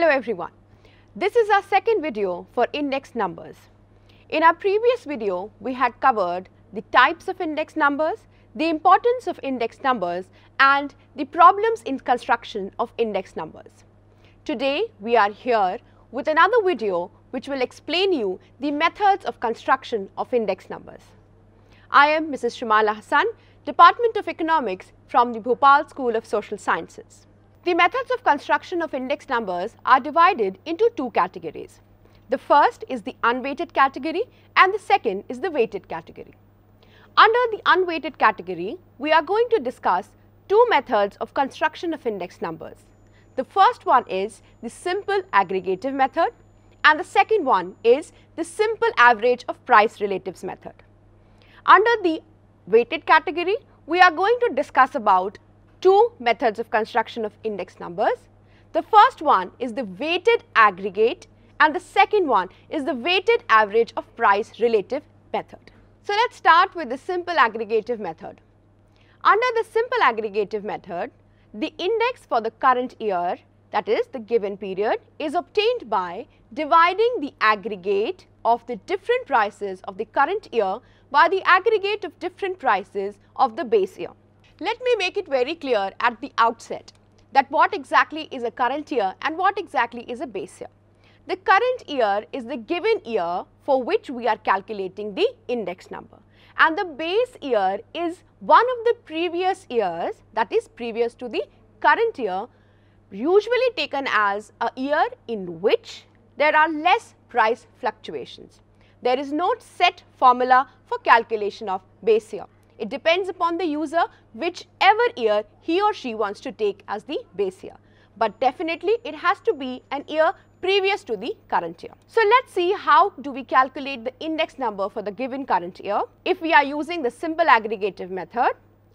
Hello everyone. This is our second video for index numbers. In our previous video, we had covered the types of index numbers, the importance of index numbers and the problems in construction of index numbers. Today, we are here with another video which will explain you the methods of construction of index numbers. I am Mrs. Shimala Hassan, Department of Economics from the Bhopal School of Social Sciences. The methods of construction of index numbers are divided into two categories. The first is the unweighted category and the second is the weighted category. Under the unweighted category, we are going to discuss two methods of construction of index numbers. The first one is the simple aggregative method and the second one is the simple average of price relatives method. Under the weighted category, we are going to discuss about two methods of construction of index numbers. The first one is the weighted aggregate and the second one is the weighted average of price relative method. So, let us start with the simple aggregative method. Under the simple aggregative method, the index for the current year that is the given period is obtained by dividing the aggregate of the different prices of the current year by the aggregate of different prices of the base year. Let me make it very clear at the outset that what exactly is a current year and what exactly is a base year. The current year is the given year for which we are calculating the index number and the base year is one of the previous years that is previous to the current year usually taken as a year in which there are less price fluctuations. There is no set formula for calculation of base year. It depends upon the user whichever year he or she wants to take as the base year. But definitely it has to be an year previous to the current year. So let's see how do we calculate the index number for the given current year. If we are using the simple aggregative method,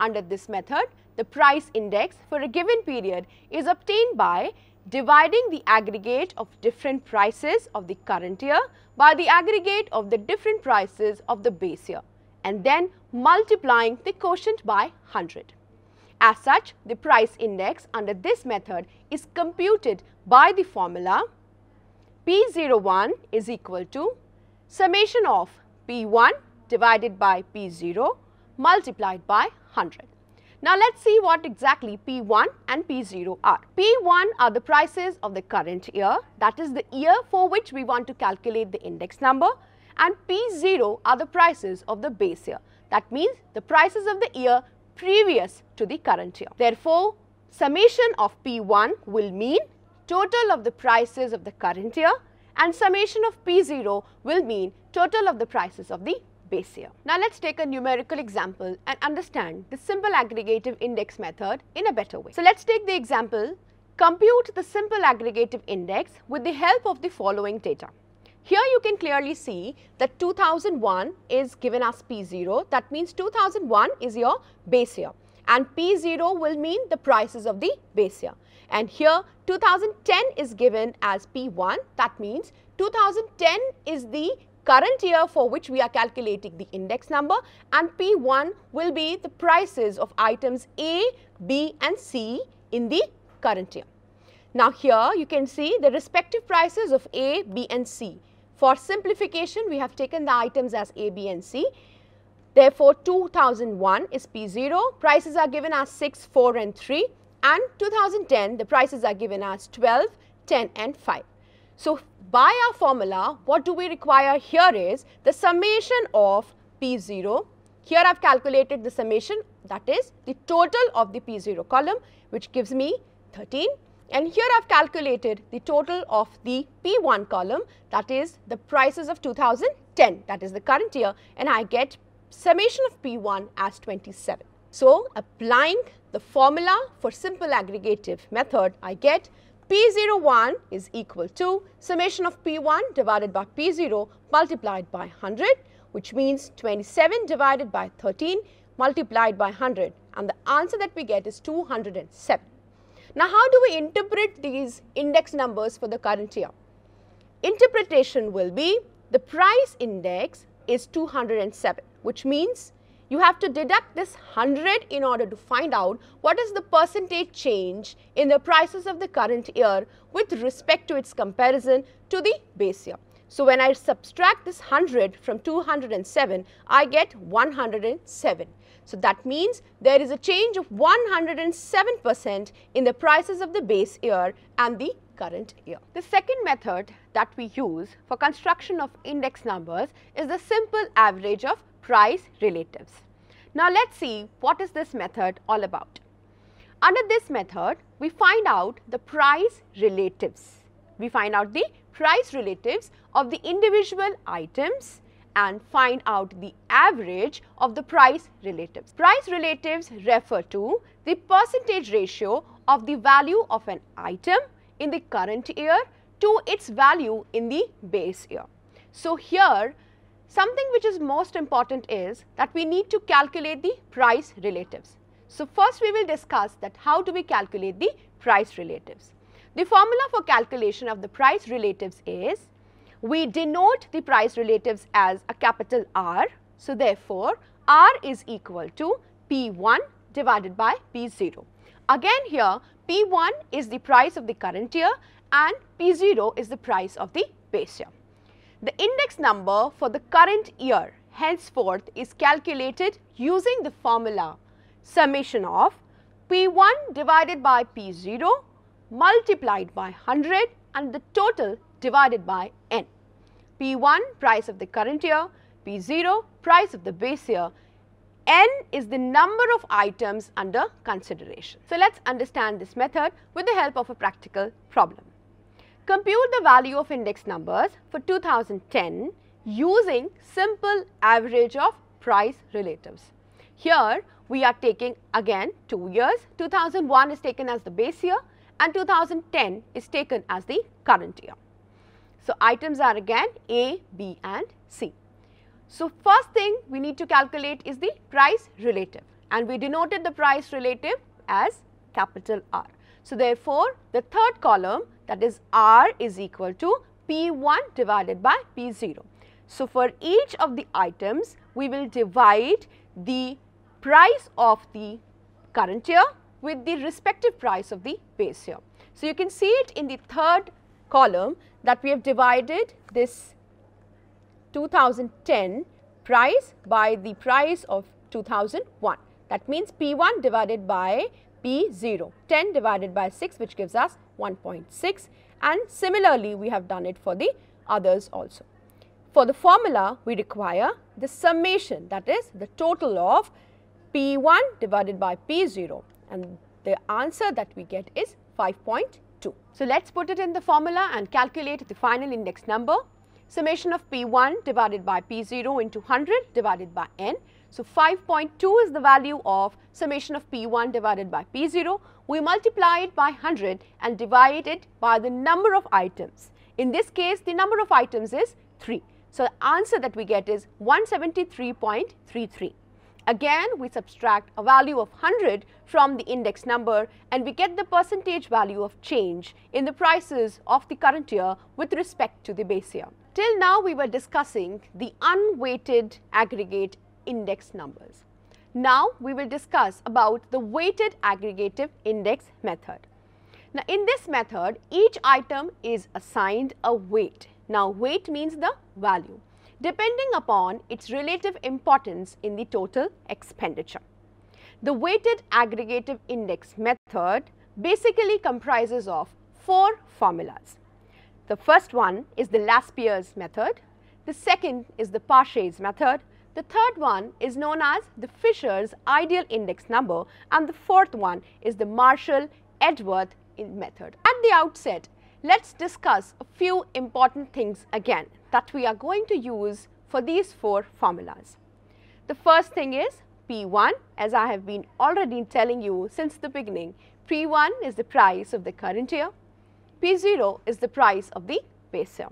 under this method, the price index for a given period is obtained by dividing the aggregate of different prices of the current year by the aggregate of the different prices of the base year and then multiplying the quotient by 100. As such, the price index under this method is computed by the formula P01 is equal to summation of P1 divided by P0 multiplied by 100. Now, let us see what exactly P1 and P0 are. P1 are the prices of the current year that is the year for which we want to calculate the index number and P0 are the prices of the base year that means the prices of the year previous to the current year. Therefore, summation of P1 will mean total of the prices of the current year and summation of P0 will mean total of the prices of the base year. Now, let us take a numerical example and understand the simple aggregative index method in a better way. So, let us take the example, compute the simple aggregative index with the help of the following data. Here you can clearly see that 2001 is given as P0. That means 2001 is your base year and P0 will mean the prices of the base year. And here 2010 is given as P1. That means 2010 is the current year for which we are calculating the index number and P1 will be the prices of items A, B and C in the current year. Now here you can see the respective prices of A, B and C. For simplification, we have taken the items as A, B and C. Therefore, 2001 is P0, prices are given as 6, 4 and 3 and 2010 the prices are given as 12, 10 and 5. So, by our formula what do we require here is the summation of P0. Here I have calculated the summation that is the total of the P0 column which gives me 13, and here I've calculated the total of the P1 column that is the prices of 2010 that is the current year and I get summation of P1 as 27. So applying the formula for simple aggregative method I get P01 is equal to summation of P1 divided by P0 multiplied by 100 which means 27 divided by 13 multiplied by 100 and the answer that we get is 207. Now, how do we interpret these index numbers for the current year? Interpretation will be the price index is 207, which means you have to deduct this 100 in order to find out what is the percentage change in the prices of the current year with respect to its comparison to the base year. So, when I subtract this 100 from 207, I get 107. So that means there is a change of 107% in the prices of the base year and the current year. The second method that we use for construction of index numbers is the simple average of price relatives. Now let's see what is this method all about. Under this method, we find out the price relatives. We find out the price relatives of the individual items and find out the average of the price relatives. Price relatives refer to the percentage ratio of the value of an item in the current year to its value in the base year. So, here something which is most important is that we need to calculate the price relatives. So, first we will discuss that how do we calculate the price relatives. The formula for calculation of the price relatives is we denote the price relatives as a capital R. So, therefore, R is equal to P1 divided by P0. Again here P1 is the price of the current year and P0 is the price of the base year. The index number for the current year henceforth is calculated using the formula summation of P1 divided by P0 multiplied by 100 and the total divided by n. P1 price of the current year, P0 price of the base year, n is the number of items under consideration. So, let us understand this method with the help of a practical problem. Compute the value of index numbers for 2010 using simple average of price relatives. Here we are taking again 2 years, 2001 is taken as the base year and 2010 is taken as the current year. So, items are again A, B and C. So, first thing we need to calculate is the price relative and we denoted the price relative as capital R. So, therefore, the third column that is R is equal to P1 divided by P0. So, for each of the items we will divide the price of the current year with the respective price of the base year. So, you can see it in the third column that we have divided this 2010 price by the price of 2001. That means P1 divided by P0, 10 divided by 6 which gives us 1.6 and similarly we have done it for the others also. For the formula we require the summation that is the total of P1 divided by P0 and the answer that we get is 5.8. 2. So let's put it in the formula and calculate the final index number. Summation of P1 divided by P0 into 100 divided by n. So 5.2 is the value of summation of P1 divided by P0. We multiply it by 100 and divide it by the number of items. In this case, the number of items is 3. So the answer that we get is 173.33. Again, we subtract a value of 100 from the index number and we get the percentage value of change in the prices of the current year with respect to the base year. Till now, we were discussing the unweighted aggregate index numbers. Now, we will discuss about the weighted aggregative index method. Now, in this method, each item is assigned a weight. Now, weight means the value depending upon its relative importance in the total expenditure. The weighted aggregative index method basically comprises of four formulas. The first one is the Laspeyres method, the second is the Pache's method, the third one is known as the Fisher's ideal index number and the fourth one is the marshall edgeworth method. At the outset, let's discuss a few important things again that we are going to use for these four formulas. The first thing is P1 as I have been already telling you since the beginning, P1 is the price of the current year, P0 is the price of the base year.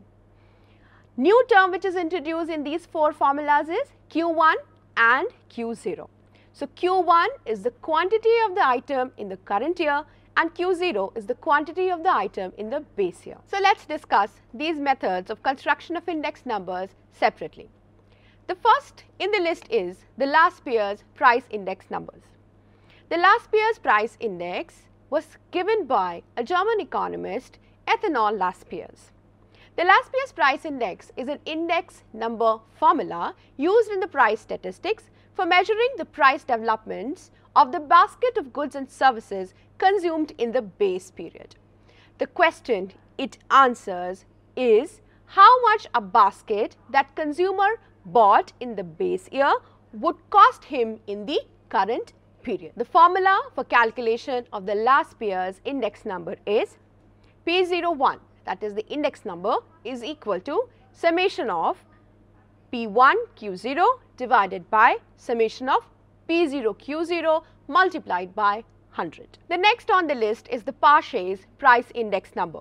New term which is introduced in these four formulas is Q1 and Q0. So, Q1 is the quantity of the item in the current year and Q0 is the quantity of the item in the base year. So let's discuss these methods of construction of index numbers separately. The first in the list is the last pairs price index numbers. The last pairs price index was given by a German economist Ethanol Laspiers. The Laspier's price index is an index number formula used in the price statistics for measuring the price developments of the basket of goods and services consumed in the base period. The question it answers is how much a basket that consumer bought in the base year would cost him in the current period. The formula for calculation of the last year's index number is P01 that is the index number is equal to summation of P1 Q0 divided by summation of P0Q0 multiplied by 100. The next on the list is the Parshay's price index number.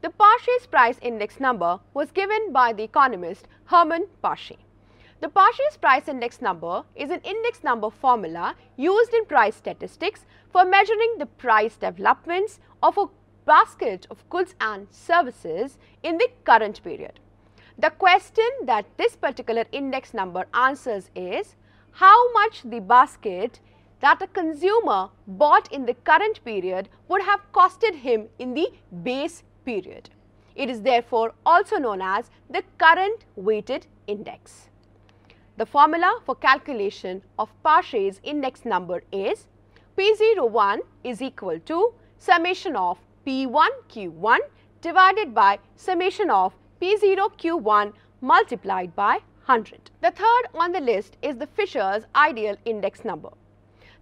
The Parshay's price index number was given by the economist Herman Parshay. The Parshay's price index number is an index number formula used in price statistics for measuring the price developments of a basket of goods and services in the current period. The question that this particular index number answers is how much the basket that a consumer bought in the current period would have costed him in the base period. It is therefore also known as the current weighted index. The formula for calculation of Pache's index number is P01 is equal to summation of P1Q1 divided by summation of P0Q1 multiplied by 100. The third on the list is the Fisher's ideal index number.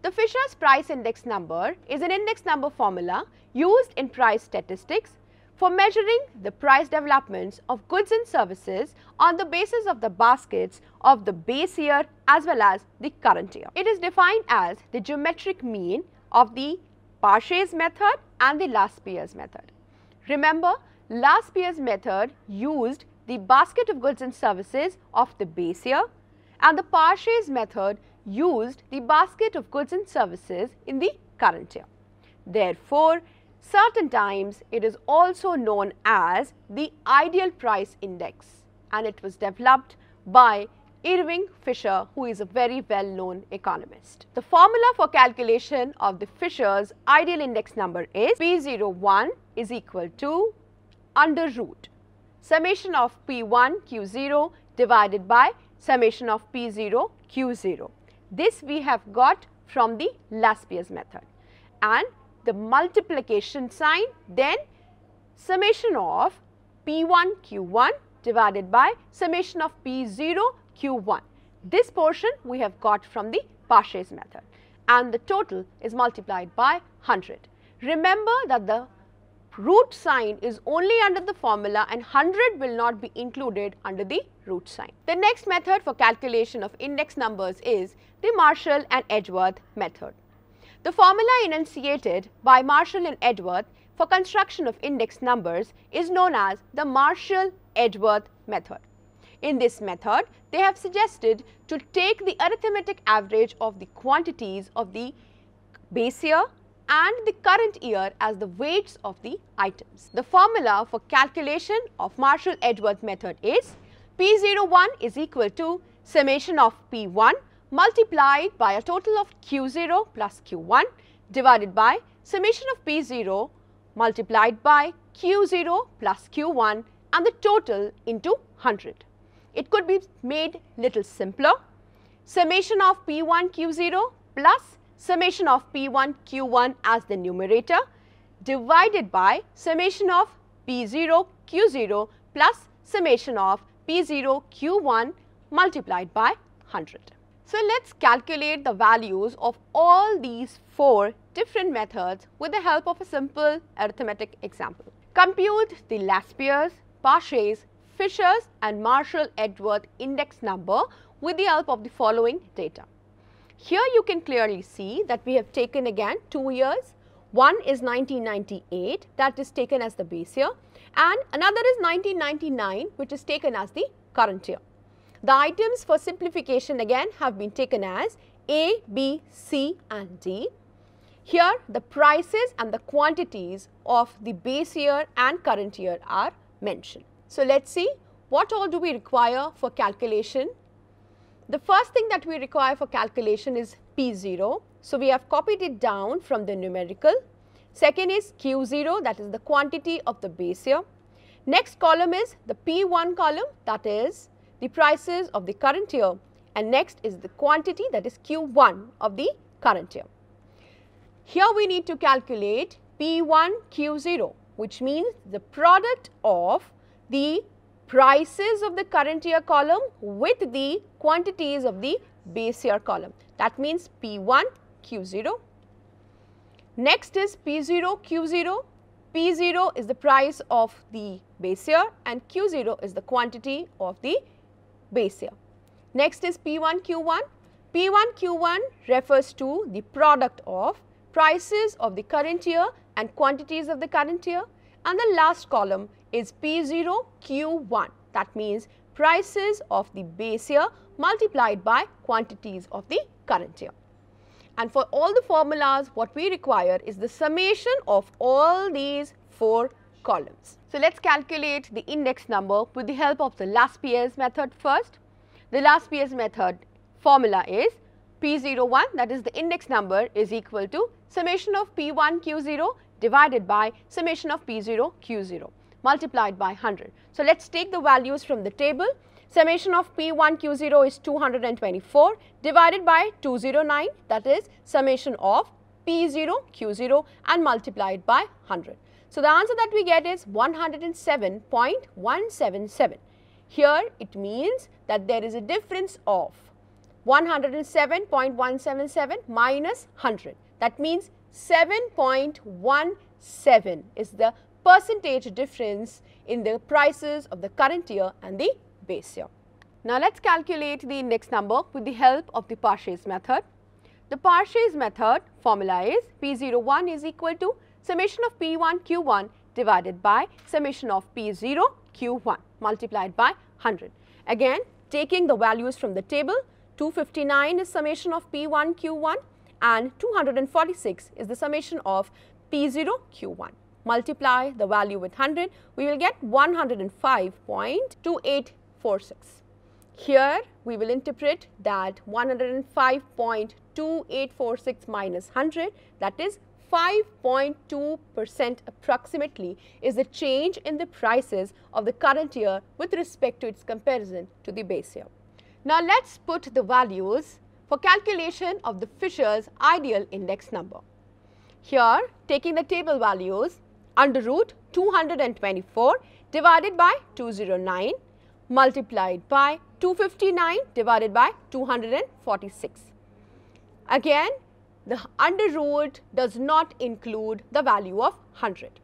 The Fisher's price index number is an index number formula used in price statistics for measuring the price developments of goods and services on the basis of the baskets of the base year as well as the current year. It is defined as the geometric mean of the Parsha's method and the Last year's method. Remember, Last year's method used the basket of goods and services of the base year and the Parshays method used the basket of goods and services in the current year. Therefore, certain times it is also known as the ideal price index and it was developed by Irving Fisher who is a very well known economist. The formula for calculation of the Fisher's ideal index number is P01 is equal to under root summation of P1 Q0 divided by summation of P0 Q0. This we have got from the Laspierre's method and the multiplication sign then summation of P1 Q1 divided by summation of P0 Q1. This portion we have got from the Pache's method and the total is multiplied by 100. Remember that the root sign is only under the formula and 100 will not be included under the root sign. The next method for calculation of index numbers is the Marshall and Edgeworth method. The formula enunciated by Marshall and Edgeworth for construction of index numbers is known as the Marshall-Edgeworth method. In this method, they have suggested to take the arithmetic average of the quantities of the year and the current year as the weights of the items. The formula for calculation of Marshall-Edwards method is P01 is equal to summation of P1 multiplied by a total of Q0 plus Q1 divided by summation of P0 multiplied by Q0 plus Q1 and the total into 100. It could be made little simpler. Summation of P1 Q0 plus summation of P1 Q1 as the numerator divided by summation of P0 Q0 plus summation of P0 Q1 multiplied by 100. So, let us calculate the values of all these 4 different methods with the help of a simple arithmetic example. Compute the Laspierre's, Pache's, Fisher's and Marshall-Edward index number with the help of the following data. Here you can clearly see that we have taken again two years. One is 1998 that is taken as the base year and another is 1999 which is taken as the current year. The items for simplification again have been taken as A, B, C and D. Here the prices and the quantities of the base year and current year are mentioned. So, let us see what all do we require for calculation the first thing that we require for calculation is P0. So, we have copied it down from the numerical. Second is Q0 that is the quantity of the base here. Next column is the P1 column that is the prices of the current year and next is the quantity that is Q1 of the current year. Here we need to calculate P1 Q0 which means the product of the prices of the current year column with the quantities of the base year column. That means P1, Q0. Next is P0, Q0. P0 is the price of the base year and Q0 is the quantity of the base year. Next is P1, Q1. P1, Q1 refers to the product of prices of the current year and quantities of the current year. And the last column is P0Q1. That means prices of the base year multiplied by quantities of the current year. And for all the formulas, what we require is the summation of all these four columns. So, let us calculate the index number with the help of the PS method first. The PS method formula is P01 that is the index number is equal to summation of P1 Q0 divided by summation of P0 Q0 multiplied by 100. So, let us take the values from the table. Summation of P1 Q0 is 224 divided by 209 that is summation of P0 Q0 and multiplied by 100. So, the answer that we get is 107.177. Here it means that there is a difference of 107.177 minus 100 that means 7.17 is the percentage difference in the prices of the current year and the base year. Now, let us calculate the index number with the help of the Parshes method. The Parshes method formula is P01 is equal to summation of P1 Q1 divided by summation of P0 Q1 multiplied by 100. Again, taking the values from the table, 259 is summation of P1 Q1 and 246 is the summation of P0 Q1 multiply the value with 100, we will get 105.2846. Here we will interpret that 105.2846 minus 100 that is 5.2 percent approximately is the change in the prices of the current year with respect to its comparison to the base year. Now, let us put the values for calculation of the Fisher's ideal index number. Here, taking the table values, under root 224 divided by 209 multiplied by 259 divided by 246. Again, the under root does not include the value of 100.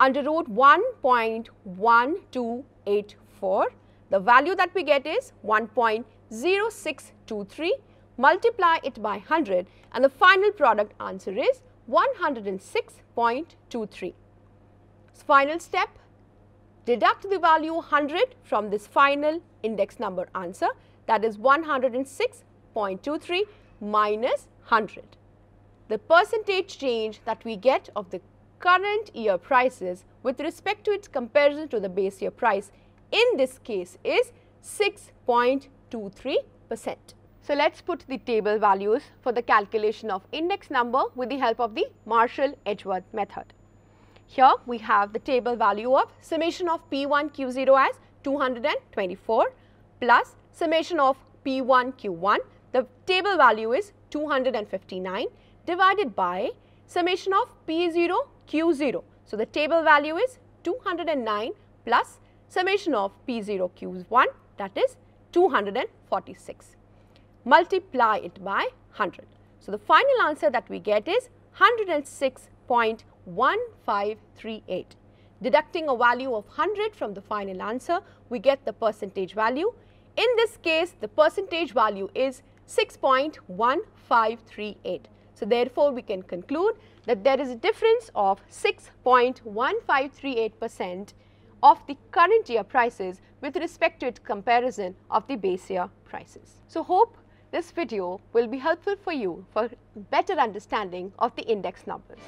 Under root 1.1284, the value that we get is 1.0623, multiply it by 100 and the final product answer is 106.23. Final step, deduct the value 100 from this final index number answer that is 106.23 minus 100. The percentage change that we get of the current year prices with respect to its comparison to the base year price in this case is 6.23 percent. So, let us put the table values for the calculation of index number with the help of the Marshall-Edgeworth method. Here we have the table value of summation of P1 Q0 as 224 plus summation of P1 Q1. The table value is 259 divided by summation of P0 Q0. So, the table value is 209 plus summation of P0 Q1 that is 246. Multiply it by 100. So, the final answer that we get is 106.1 1538. Deducting a value of 100 from the final answer, we get the percentage value. In this case, the percentage value is 6.1538. So, therefore, we can conclude that there is a difference of 6.1538 percent of the current year prices with respect to its comparison of the base year prices. So, hope this video will be helpful for you for better understanding of the index numbers.